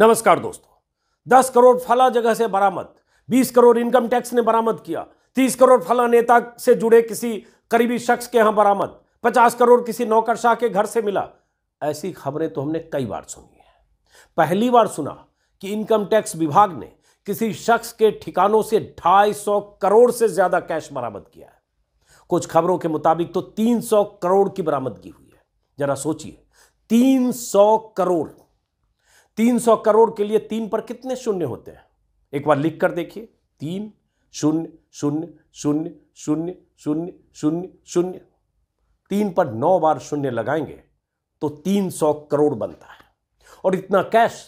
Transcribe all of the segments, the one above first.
नमस्कार दोस्तों दस करोड़ फला जगह से बरामद बीस करोड़ इनकम टैक्स ने बरामद किया तीस करोड़ फला नेता से जुड़े किसी करीबी शख्स के यहां बरामद पचास करोड़ किसी नौकरशाह के घर से मिला ऐसी खबरें तो हमने कई बार सुनी है पहली बार सुना कि इनकम टैक्स विभाग ने किसी शख्स के ठिकानों से ढाई सौ करोड़ से ज्यादा कैश बरामद किया है कुछ खबरों के मुताबिक तो तीन सौ करोड़ की बरामदगी हुई है जरा सोचिए तीन सौ करोड़ 300 करोड़ के लिए तीन पर कितने शून्य होते हैं एक बार लिख कर देखिए तीन शून्य शून्य शून्य शून्य शून्य शून्य शून्य तीन पर नौ बार शून्य लगाएंगे तो 300 करोड़ बनता है और इतना कैश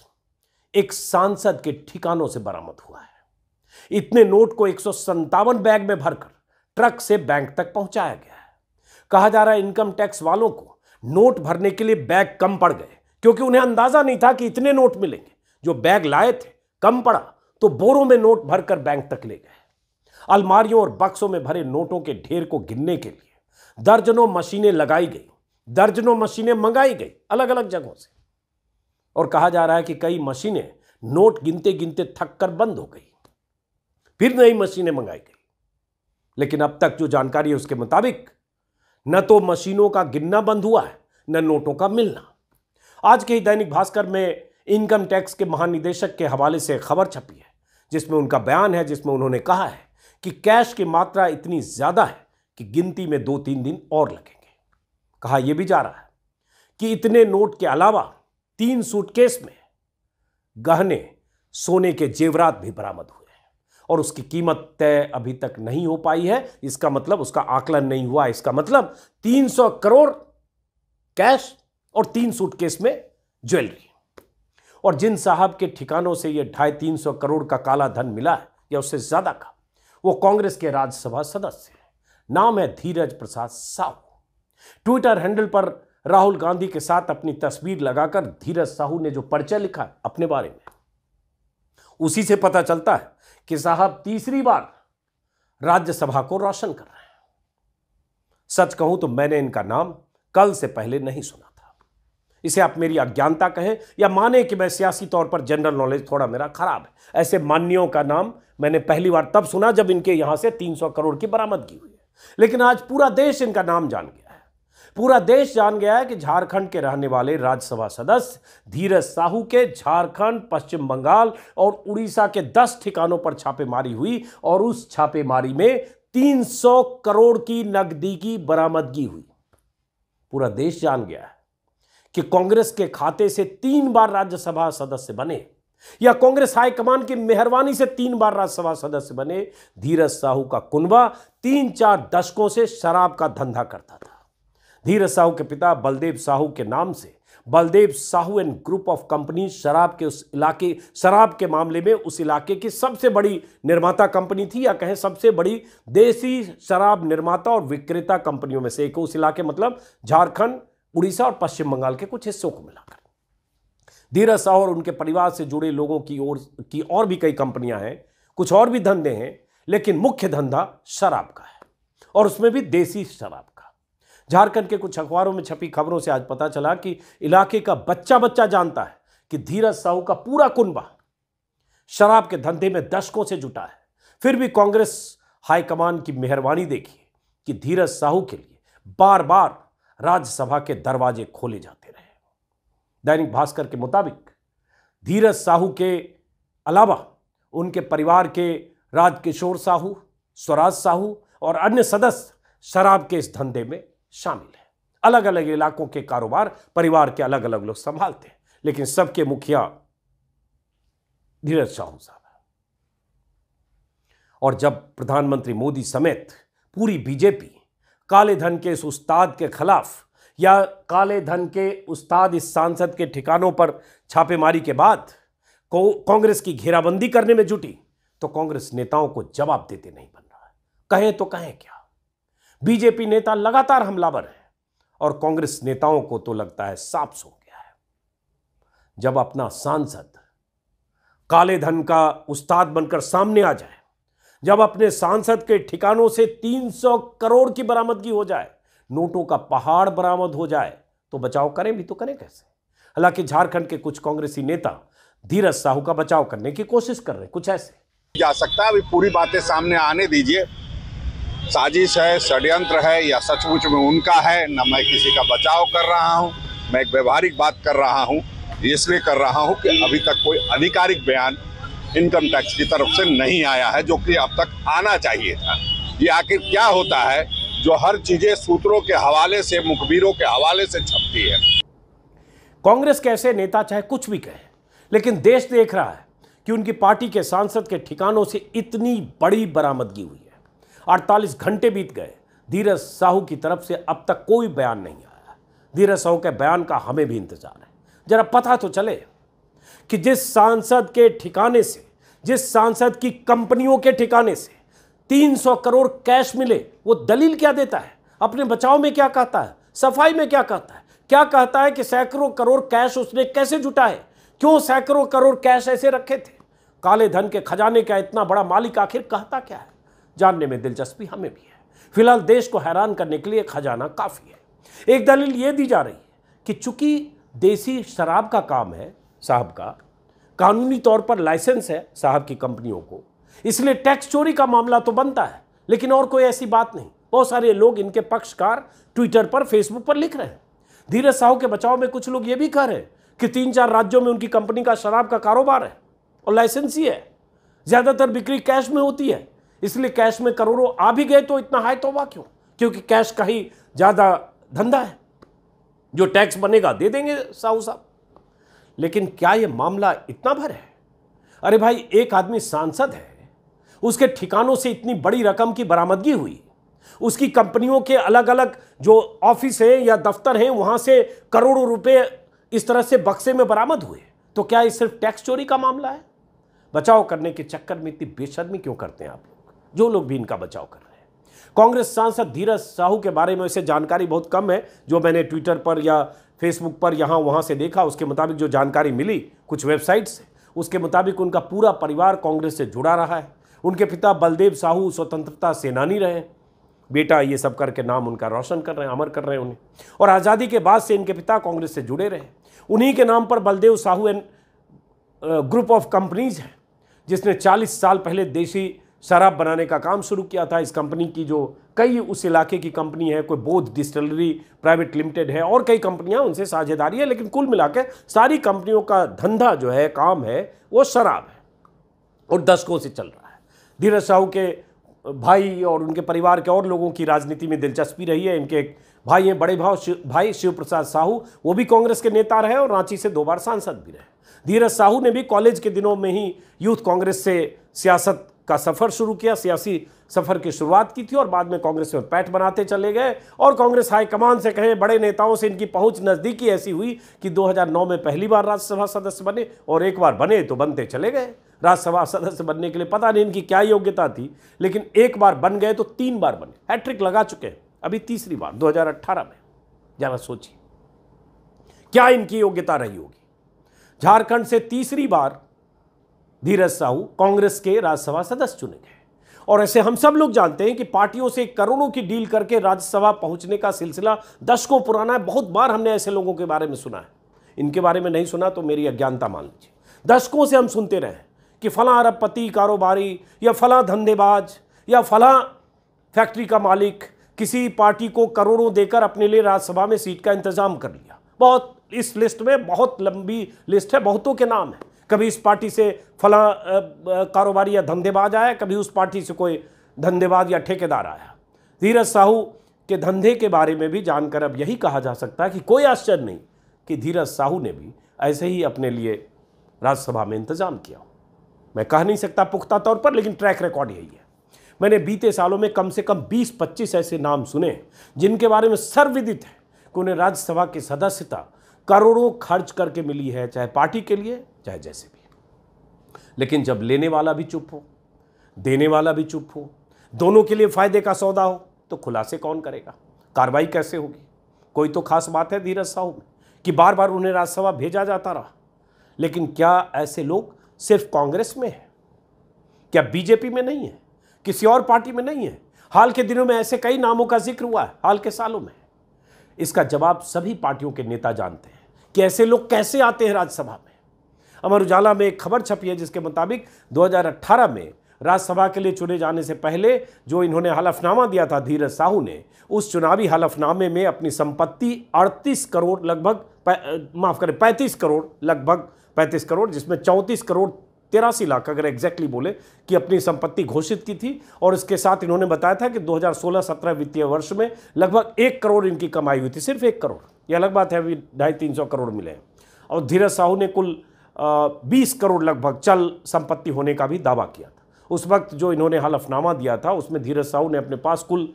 एक सांसद के ठिकानों से बरामद हुआ है इतने नोट को एक बैग में भरकर ट्रक से बैंक तक पहुंचाया गया है कहा जा रहा है इनकम टैक्स वालों को नोट भरने के लिए बैग कम पड़ गए क्योंकि उन्हें अंदाज़ा नहीं था कि इतने नोट मिलेंगे जो बैग लाए थे कम पड़ा तो बोरों में नोट भरकर बैंक तक ले गए अलमारियों और बक्सों में भरे नोटों के ढेर को गिनने के लिए दर्जनों मशीनें लगाई गई दर्जनों मशीनें मंगाई गई अलग अलग जगहों से और कहा जा रहा है कि कई मशीनें नोट गिनते गिनते थक कर बंद हो गई फिर नई मशीनें मंगाई गई लेकिन अब तक जो जानकारी है उसके मुताबिक न तो मशीनों का गिनना बंद हुआ है न नोटों का मिलना आज के ही दैनिक भास्कर में इनकम टैक्स के महानिदेशक के हवाले से खबर छपी है जिसमें उनका बयान है जिसमें उन्होंने कहा है कि कैश की मात्रा इतनी ज़्यादा है कि गिनती में दो तीन दिन और लगेंगे कहा यह भी जा रहा है कि इतने नोट के अलावा तीन सूटकेस में गहने सोने के जेवरात भी बरामद हुए हैं और उसकी कीमत तय अभी तक नहीं हो पाई है इसका मतलब उसका आकलन नहीं हुआ इसका मतलब 300 करोड़ कैश और तीन सूटकेस में ज्वेलरी और जिन साहब के ठिकानों से यह ढाई तीन सौ करोड़ का काला धन मिला है या उससे ज़्यादा का वो कांग्रेस के राज्यसभा सदस्य है नाम है धीरज प्रसाद साहू ट्विटर हैंडल पर राहुल गांधी के साथ अपनी तस्वीर लगाकर धीरज साहू ने जो परिचय लिखा है अपने बारे में उसी से पता चलता है कि साहब तीसरी बार राज्यसभा को रोशन कर रहे हैं सच कहूं तो मैंने इनका नाम कल से पहले नहीं सुना इसे आप मेरी अज्ञानता कहें या माने कि मैं सियासी तौर पर जनरल नॉलेज थोड़ा मेरा खराब है ऐसे मान्यों का नाम मैंने पहली बार तब सुना जब इनके यहाँ से 300 करोड़ की बरामदगी हुई है लेकिन आज पूरा देश इनका नाम जान गया है पूरा देश जान गया है कि झारखंड के रहने वाले राज्यसभा सदस्य धीरज साहू के झारखंड पश्चिम बंगाल और उड़ीसा के दस ठिकानों पर छापेमारी हुई और उस छापेमारी में तीन करोड़ की नकदी की बरामदगी हुई पूरा देश जान गया है कि कांग्रेस के खाते से तीन बार राज्यसभा सदस्य बने या कांग्रेस हाईकमान की मेहरबानी से तीन बार राज्यसभा सदस्य बने धीरज साहू का कुनबा तीन चार दशकों से शराब का धंधा करता था धीरज साहू के पिता बलदेव साहू के नाम से Baldev Sahu and group of company शराब के उस इलाके शराब के मामले में उस इलाके की सबसे बड़ी निर्माता कंपनी थी या कहें सबसे बड़ी देसी शराब निर्माता और विक्रेता कंपनियों में से एक उस इलाके मतलब झारखंड उड़ीसा और पश्चिम बंगाल के कुछ हिस्सों को मिलाकर धीरज साहू और उनके परिवार से जुड़े लोगों की ओर की और भी कई कंपनियां हैं कुछ और भी धंधे हैं लेकिन मुख्य धंधा शराब का है और उसमें भी देसी शराब का झारखंड के कुछ अखबारों में छपी खबरों से आज पता चला कि इलाके का बच्चा बच्चा जानता है कि धीरज साहू का पूरा कुनबा शराब के धंधे में दशकों से जुटा है फिर भी कांग्रेस हाईकमान की मेहरबानी देखिए कि धीरज साहू के लिए बार बार राज्यसभा के दरवाजे खोले जाते रहे दैनिक भास्कर के मुताबिक धीरज साहू के अलावा उनके परिवार के राजकिशोर साहू स्वराज साहू और अन्य सदस्य शराब के इस धंधे में शामिल हैं अलग अलग इलाकों के कारोबार परिवार के अलग अलग लोग संभालते हैं लेकिन सबके मुखिया धीरज साहू साहब और जब प्रधानमंत्री मोदी समेत पूरी बीजेपी काले धन के इस उस्ताद के खिलाफ या काले धन के उस्ताद इस सांसद के ठिकानों पर छापेमारी के बाद कांग्रेस की घेराबंदी करने में जुटी तो कांग्रेस नेताओं को जवाब देते नहीं बन रहा कहें तो कहें क्या बीजेपी नेता लगातार हमलावर है और कांग्रेस नेताओं को तो लगता है साफ सो गया है जब अपना सांसद काले धन का उस्ताद बनकर सामने आ जाए जब अपने सांसद के ठिकानों से 300 करोड़ की बरामदगी हो जाए नोटों का पहाड़ बरामद हो जाए तो बचाव करें भी तो करें कैसे हालांकि झारखंड के कुछ कांग्रेसी नेता धीरज साहू का बचाव करने की कोशिश कर रहे हैं कुछ ऐसे जा सकता है अभी पूरी बातें सामने आने दीजिए साजिश है षड्यंत्र है या सचमुच में उनका है न मैं किसी का बचाव कर रहा हूँ मैं एक व्यवहारिक बात कर रहा हूँ इसलिए कर रहा हूँ कि अभी तक कोई आधिकारिक बयान इनकम टैक्स की तरफ से नहीं आया है जो कि अब तक आना चाहिए था ये आखिर क्या होता है जो हर चीजें सूत्रों के हवाले से मुखबिरों के हवाले से छपती है कांग्रेस के ऐसे नेता चाहे कुछ भी कहे लेकिन देश देख रहा है कि उनकी पार्टी के सांसद के ठिकानों से इतनी बड़ी बरामदगी हुई है 48 घंटे बीत गए धीरज साहू की तरफ से अब तक कोई बयान नहीं आया धीरज साहू के बयान का हमें भी इंतजार है जरा पता तो चले कि जिस सांसद के ठिकाने से जिस सांसद की कंपनियों के ठिकाने से 300 करोड़ कैश मिले वो दलील क्या देता है अपने बचाव में क्या कहता है सफाई में क्या कहता है क्या कहता है कि सैकड़ों करोड़ कैश उसने कैसे जुटाए क्यों सैकड़ों करोड़ कैश ऐसे रखे थे काले धन के खजाने का इतना बड़ा मालिक आखिर कहता क्या है जानने में दिलचस्पी हमें भी है फिलहाल देश को हैरान करने के लिए खजाना काफ़ी है एक दलील ये दी जा रही है कि चूंकि देसी शराब का काम है साहब का कानूनी तौर पर लाइसेंस है साहब की कंपनियों को इसलिए टैक्स चोरी का मामला तो बनता है लेकिन और कोई ऐसी बात नहीं बहुत सारे लोग इनके पक्षकार ट्विटर पर फेसबुक पर लिख रहे हैं धीरज साहू के बचाव में कुछ लोग ये भी कह रहे हैं कि तीन चार राज्यों में उनकी कंपनी का शराब का कारोबार है और लाइसेंस ही है ज़्यादातर बिक्री कैश में होती है इसलिए कैश में करोड़ों आ भी गए तो इतना हाई तोबा क्यों क्योंकि कैश का ही ज़्यादा धंधा है जो टैक्स बनेगा दे देंगे साहू साहब लेकिन क्या यह मामला इतना भर है अरे भाई एक आदमी सांसद है उसके ठिकानों से इतनी बड़ी रकम की बरामदगी हुई उसकी कंपनियों के अलग अलग जो ऑफिस हैं या दफ्तर हैं वहां से करोड़ों रुपए इस तरह से बक्से में बरामद हुए तो क्या ये सिर्फ टैक्स चोरी का मामला है बचाव करने के चक्कर में इतनी बेशर्मी क्यों करते हैं आप लोग जो लोग भी इनका बचाव कर रहे हैं कांग्रेस सांसद धीरज साहू के बारे में उसे जानकारी बहुत कम है जो मैंने ट्विटर पर या फेसबुक पर यहाँ वहाँ से देखा उसके मुताबिक जो जानकारी मिली कुछ वेबसाइट से उसके मुताबिक उनका पूरा परिवार कांग्रेस से जुड़ा रहा है उनके पिता बलदेव साहू स्वतंत्रता सेनानी रहे बेटा ये सब करके नाम उनका रोशन कर रहे हैं अमर कर रहे हैं उन्हें और आज़ादी के बाद से इनके पिता कांग्रेस से जुड़े रहे उन्हीं के नाम पर Baldev Sahu and group of companies हैं जिसने 40 साल पहले देशी शराब बनाने का काम शुरू किया था इस कंपनी की जो कई उस इलाके की कंपनी है कोई बोध डिस्टलरी प्राइवेट लिमिटेड है और कई कंपनियां उनसे साझेदारी है लेकिन कुल मिला सारी कंपनियों का धंधा जो है काम है वो शराब है और दशकों से चल रहा है धीरज साहू के भाई और उनके परिवार के और लोगों की राजनीति में दिलचस्पी रही है इनके भाई हैं बड़े भाव शिव, भाई शिव प्रसाद साहू वो भी कांग्रेस के नेता रहे और रांची से दो बार सांसद भी रहे धीरज साहू ने भी कॉलेज के दिनों में ही यूथ कांग्रेस से सियासत का सफ़र शुरू किया सियासी सफ़र की शुरुआत की थी और बाद में कांग्रेस में पैठ बनाते चले गए और कांग्रेस हाईकमान से कहें बड़े नेताओं से इनकी पहुंच नज़दीकी ऐसी हुई कि 2009 में पहली बार राज्यसभा सदस्य बने और एक बार बने तो बनते चले गए राज्यसभा सदस्य बनने के लिए पता नहीं इनकी क्या योग्यता थी लेकिन एक बार बन गए तो तीन बार बने हैट्रिक लगा चुके हैं अभी तीसरी बार दो में ज़रा सोचिए क्या इनकी योग्यता रही होगी झारखंड से तीसरी बार धीरज साहू कांग्रेस के राज्यसभा सदस्य चुने गए और ऐसे हम सब लोग जानते हैं कि पार्टियों से करोड़ों की डील करके राज्यसभा पहुंचने का सिलसिला दशकों पुराना है बहुत बार हमने ऐसे लोगों के बारे में सुना है इनके बारे में नहीं सुना तो मेरी अज्ञानता मान लीजिए दशकों से हम सुनते रहे कि फला अरबपति कारोबारी या फला धंधेबाज या फला फैक्ट्री का मालिक किसी पार्टी को करोड़ों देकर अपने लिए राज्यसभा में सीट का इंतजाम कर लिया बहुत इस लिस्ट में बहुत लंबी लिस्ट है बहुतों के नाम है कभी इस पार्टी से फला कारोबारी या धंधेबाज आया कभी उस पार्टी से कोई धंधेबाज या ठेकेदार आया धीरज साहू के धंधे के बारे में भी जानकर अब यही कहा जा सकता है कि कोई आश्चर्य नहीं कि धीरज साहू ने भी ऐसे ही अपने लिए राज्यसभा में इंतजाम किया मैं कह नहीं सकता पुख्ता तौर पर लेकिन ट्रैक रिकॉर्ड यही है मैंने बीते सालों में कम से कम 20-25 ऐसे नाम सुने जिनके बारे में सर्वविदित है कि उन्हें राज्यसभा की सदस्यता करोड़ों खर्च करके मिली है चाहे पार्टी के लिए चाहे जैसे भी लेकिन जब लेने वाला भी चुप हो देने वाला भी चुप हो दोनों के लिए फायदे का सौदा हो तो खुलासे कौन करेगा कार्रवाई कैसे होगी कोई तो खास बात है धीरज साहू में कि बार बार उन्हें राज्यसभा भेजा जाता रहा लेकिन क्या ऐसे लोग सिर्फ कांग्रेस में है क्या बीजेपी में नहीं है किसी और पार्टी में नहीं है हाल के दिनों में ऐसे कई नामों का जिक्र हुआ है हाल के सालों में इसका जवाब सभी पार्टियों के नेता जानते हैं कि ऐसे लोग कैसे आते हैं राज्यसभा में अमर उजाला में एक खबर छपी है जिसके मुताबिक 2018 में राज्यसभा के लिए चुने जाने से पहले जो इन्होंने हलफनामा दिया था धीरज साहू ने उस चुनावी हलफनामे में अपनी संपत्ति 38 करोड़ लगभग माफ़ करें पैंतीस करोड़ लगभग पैंतीस करोड़ जिसमें चौंतीस करोड़ तिरासी लाख अगर एग्जैक्टली बोले कि अपनी संपत्ति घोषित की थी और इसके साथ इन्होंने बताया था कि 2016-17 वित्तीय वर्ष में लगभग एक करोड़ इनकी कमाई हुई थी सिर्फ एक करोड़ यह अलग बात है अभी ढाई तीन सौ करोड़ मिले हैं और धीरज साहू ने कुल बीस करोड़ लगभग चल संपत्ति होने का भी दावा किया था उस वक्त जो इन्होंने हलफनामा दिया था उसमें धीरज साहू ने अपने पास कुल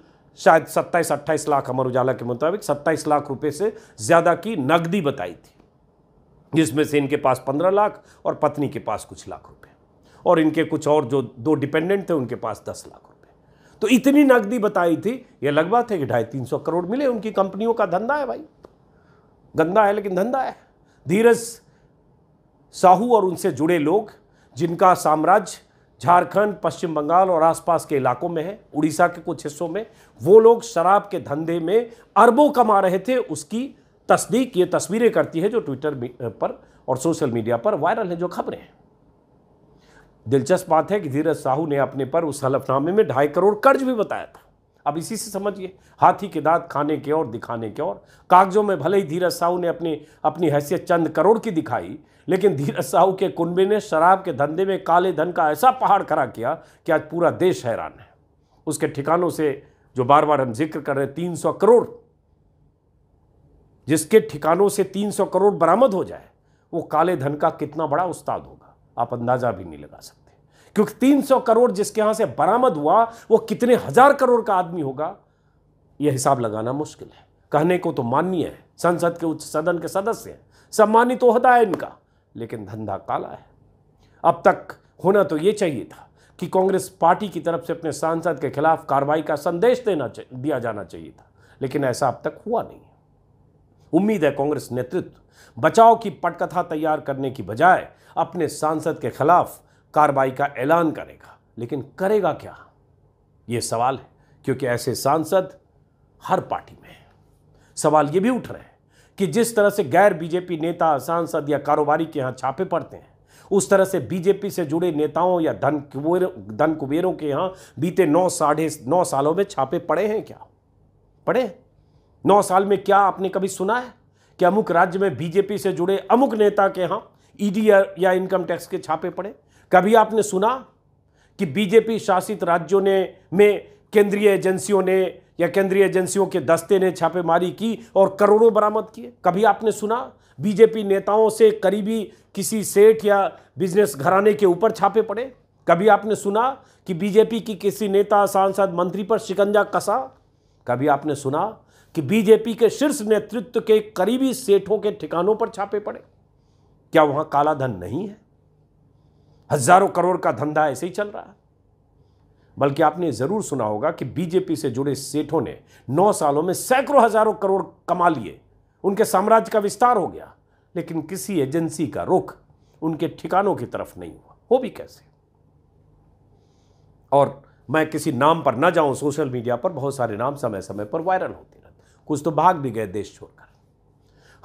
शायद सत्ताईस अट्ठाईस लाख अमर उजाला के मुताबिक सत्ताईस लाख रुपए से ज़्यादा की नकदी बताई थी जिसमें से इनके पास पंद्रह लाख और पत्नी के पास कुछ लाख रुपए और इनके कुछ और जो दो डिपेंडेंट थे उनके पास दस लाख रुपए तो इतनी नकदी बताई थी ये लगवा थे कि ढाई तीन सौ करोड़ मिले उनकी कंपनियों का धंधा है भाई गंदा है लेकिन धंधा है धीरज साहू और उनसे जुड़े लोग जिनका साम्राज्य झारखंड पश्चिम बंगाल और आसपास के इलाकों में है उड़ीसा के कुछ हिस्सों में वो लोग शराब के धंधे में अरबों कमा रहे थे उसकी तस्दीक ये तस्वीरें करती है जो ट्विटर पर और सोशल मीडिया पर वायरल है जो खबरें हैं दिलचस्प बात है कि धीरज साहू ने अपने पर उस हलफनामे में ढाई करोड़ कर्ज भी बताया था अब इसी से समझिए हाथी के दांत खाने के और दिखाने के और कागजों में भले ही धीरज साहू ने अपनी अपनी हैसियत चंद करोड़ की दिखाई लेकिन धीरज साहू के कुनबे ने शराब के धंधे में काले धन का ऐसा पहाड़ खड़ा किया कि आज पूरा देश हैरान है उसके ठिकानों से जो बार बार हम जिक्र कर रहे हैं तीन सौ करोड़ जिसके ठिकानों से तीन सौ करोड़ बरामद हो जाए वो काले धन का कितना बड़ा उस्ताद होगा आप अंदाज़ा भी नहीं लगा सकते क्योंकि 300 करोड़ जिसके यहां से बरामद हुआ वो कितने हजार करोड़ का आदमी होगा यह हिसाब लगाना मुश्किल है कहने को तो माननीय है संसद के उच्च सदन के सदस्य हैं सम्मानित तो होता है इनका लेकिन धंधा काला है अब तक होना तो ये चाहिए था कि कांग्रेस पार्टी की तरफ से अपने सांसद के खिलाफ कार्रवाई का संदेश देना दिया जाना चाहिए था लेकिन ऐसा अब तक हुआ नहीं उम्मीद है कांग्रेस नेतृत्व बचाव की पटकथा तैयार करने की बजाय अपने सांसद के खिलाफ कार्रवाई का ऐलान करेगा लेकिन करेगा क्या यह सवाल है क्योंकि ऐसे सांसद हर पार्टी में है सवाल यह भी उठ रहे हैं कि जिस तरह से गैर बीजेपी नेता सांसद या कारोबारी के यहां छापे पड़ते हैं उस तरह से बीजेपी से जुड़े नेताओं या धन कुबेर धन कुबेरों के यहां बीते नौ साढ़े नौ सालों में छापे पड़े हैं क्या पड़े नौ साल में क्या आपने कभी सुना है कि अमुक राज्य में बीजेपी से जुड़े अमुक नेता के यहाँ ईडी या इनकम टैक्स के छापे पड़े कभी आपने सुना कि बीजेपी शासित राज्यों ने में केंद्रीय एजेंसियों ने या केंद्रीय एजेंसियों के दस्ते ने छापेमारी की और करोड़ों बरामद किए कभी आपने सुना बीजेपी नेताओं से करीबी किसी सेठ या बिजनेस घराने के ऊपर छापे पड़े कभी आपने सुना कि बीजेपी की किसी नेता सांसद मंत्री पर शिकंजा कसा कभी आपने सुना कि बीजेपी के शीर्ष नेतृत्व के करीबी सेठों के ठिकानों पर छापे पड़े क्या वहां काला धन नहीं है हजारों करोड़ का धंधा ऐसे ही चल रहा है बल्कि आपने ज़रूर सुना होगा कि बीजेपी से जुड़े सेठों ने नौ सालों में सैकड़ों हजारों करोड़ कमा लिए उनके साम्राज्य का विस्तार हो गया लेकिन किसी एजेंसी का रुख उनके ठिकानों की तरफ नहीं हुआ हो भी कैसे और मैं किसी नाम पर ना जाऊं सोशल मीडिया पर बहुत सारे नाम समय समय पर वायरल होते रहते कुछ तो भाग भी गए देश छोड़कर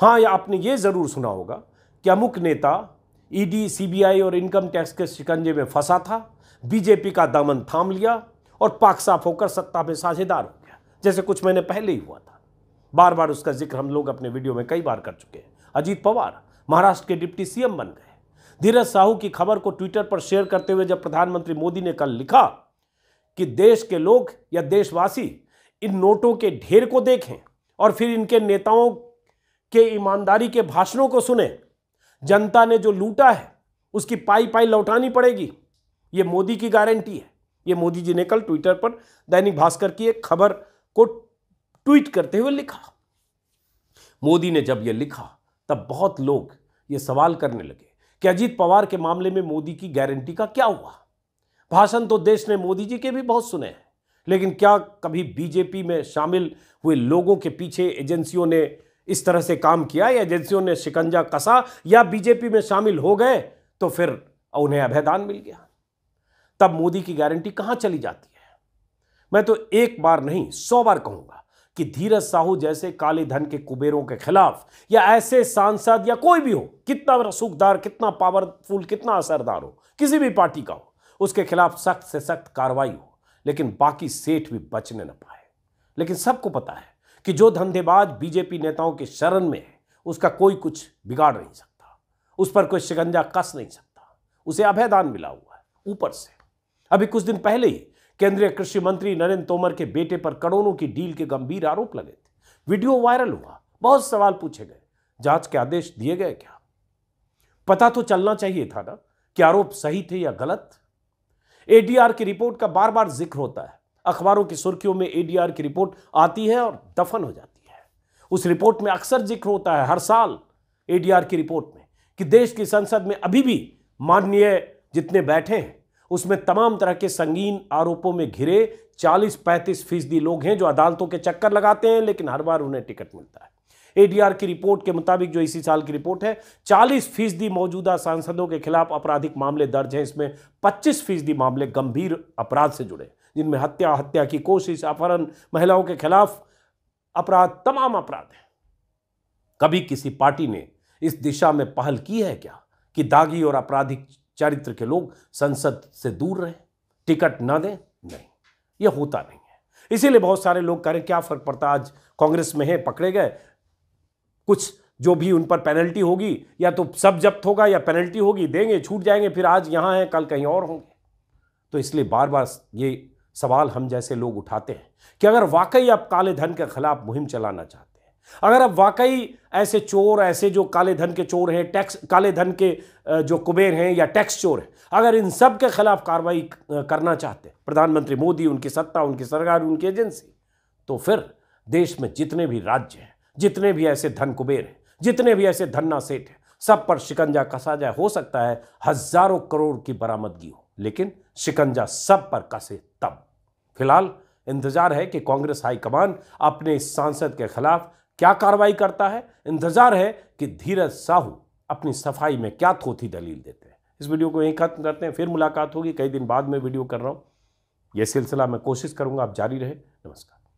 हाँ या आपने ये ज़रूर सुना होगा कि अमुक नेता ईडी सीबीआई और इनकम टैक्स के शिकंजे में फंसा था बीजेपी का दामन थाम लिया और पाक साफ होकर सत्ता में साझेदार हो गया जैसे कुछ महीने पहले ही हुआ था बार बार उसका जिक्र हम लोग अपने वीडियो में कई बार कर चुके हैं अजीत पवार महाराष्ट्र के डिप्टी सीएम बन गए धीरज साहू की खबर को ट्विटर पर शेयर करते हुए जब प्रधानमंत्री मोदी ने कल लिखा कि देश के लोग या देशवासी इन नोटों के ढेर को देखें और फिर इनके नेताओं के ईमानदारी के भाषणों को सुने जनता ने जो लूटा है उसकी पाई पाई लौटानी पड़ेगी ये मोदी की गारंटी है ये मोदी जी ने कल ट्विटर पर दैनिक भास्कर की एक खबर को ट्वीट करते हुए लिखा मोदी ने जब यह लिखा तब बहुत लोग ये सवाल करने लगे कि अजीत पवार के मामले में मोदी की गारंटी का क्या हुआ भाषण तो देश ने मोदी जी के भी बहुत सुने हैं लेकिन क्या कभी बीजेपी में शामिल हुए लोगों के पीछे एजेंसियों ने इस तरह से काम किया या एजेंसियों ने शिकंजा कसा या बीजेपी में शामिल हो गए तो फिर उन्हें अभेदान मिल गया तब मोदी की गारंटी कहां चली जाती है मैं तो एक बार नहीं सौ बार कहूंगा कि धीरज साहू जैसे काले धन के कुबेरों के खिलाफ या ऐसे सांसद या कोई भी हो कितना रसूखदार कितना पावरफुल कितना असरदार हो किसी भी पार्टी का हो उसके खिलाफ सख्त से सख्त कार्रवाई हो लेकिन बाकी सेठ भी बचने ना पाए लेकिन सबको पता है कि जो धंधेबाज बीजेपी नेताओं के शरण में है उसका कोई कुछ बिगाड़ नहीं सकता उस पर कोई शिकंजा कस नहीं सकता उसे अभयदान मिला हुआ है ऊपर से अभी कुछ दिन पहले ही केंद्रीय कृषि मंत्री नरेंद्र तोमर के बेटे पर करोड़ों की डील के गंभीर आरोप लगे थे वीडियो वायरल हुआ बहुत सवाल पूछे गए जांच के आदेश दिए गए क्या पता तो चलना चाहिए था ना कि आरोप सही थे या गलत एडीआर की रिपोर्ट का बार बार जिक्र होता है अखबारों की सुर्खियों में एडीआर की रिपोर्ट आती है और दफन हो जाती है उस रिपोर्ट में अक्सर जिक्र होता है हर साल एडीआर की रिपोर्ट में कि देश की संसद में अभी भी माननीय जितने बैठे हैं उसमें तमाम तरह के संगीन आरोपों में घिरे 40-35 फीसदी लोग हैं जो अदालतों के चक्कर लगाते हैं लेकिन हर बार उन्हें टिकट मिलता है एडीआर की रिपोर्ट के मुताबिक जो इसी साल की रिपोर्ट है 40 फीसदी मौजूदा सांसदों के खिलाफ आपराधिक मामले दर्ज हैं इसमें 25 फीसदी मामले गंभीर अपराध से जुड़े हैं जिनमें हत्या हत्या की कोशिश अपहरण महिलाओं के खिलाफ अपराध तमाम अपराध हैं कभी किसी पार्टी ने इस दिशा में पहल की है क्या कि दागी और आपराधिक चरित्र के लोग संसद से दूर रहें टिकट ना दें नहीं यह होता नहीं है इसीलिए बहुत सारे लोग कह रहे क्या फर्क पड़ता आज कांग्रेस में है पकड़े गए कुछ जो भी उन पर पेनल्टी होगी या तो सब जब्त होगा या पेनल्टी होगी देंगे छूट जाएंगे फिर आज यहां हैं कल कहीं और होंगे तो इसलिए बार बार ये सवाल हम जैसे लोग उठाते हैं कि अगर वाकई आप काले धन के खिलाफ मुहिम चलाना चाहते हैं अगर आप वाकई ऐसे चोर ऐसे जो काले धन के चोर हैं टैक्स काले धन के जो कुबेर हैं या टैक्स चोर हैं अगर इन सब के खिलाफ कार्रवाई करना चाहते हैं प्रधानमंत्री मोदी उनकी सत्ता उनकी सरकार उनकी एजेंसी तो फिर देश में जितने भी राज्य हैं जितने भी ऐसे धन कुबेर हैं जितने भी ऐसे धन्ना सेठ हैं सब पर शिकंजा कसा जाए हो सकता है हजारों करोड़ की बरामदगी हो लेकिन शिकंजा सब पर कसे तब फिलहाल इंतजार है कि कांग्रेस हाईकमान अपने सांसद के खिलाफ क्या कार्रवाई करता है इंतजार है कि धीरज साहू अपनी सफाई में क्या थोथी दलील देते हैं इस वीडियो को यहीं खत्म करते हैं फिर मुलाकात होगी कई दिन बाद में वीडियो कर रहा हूं यह सिलसिला मैं कोशिश करूंगा आप जारी रहे नमस्कार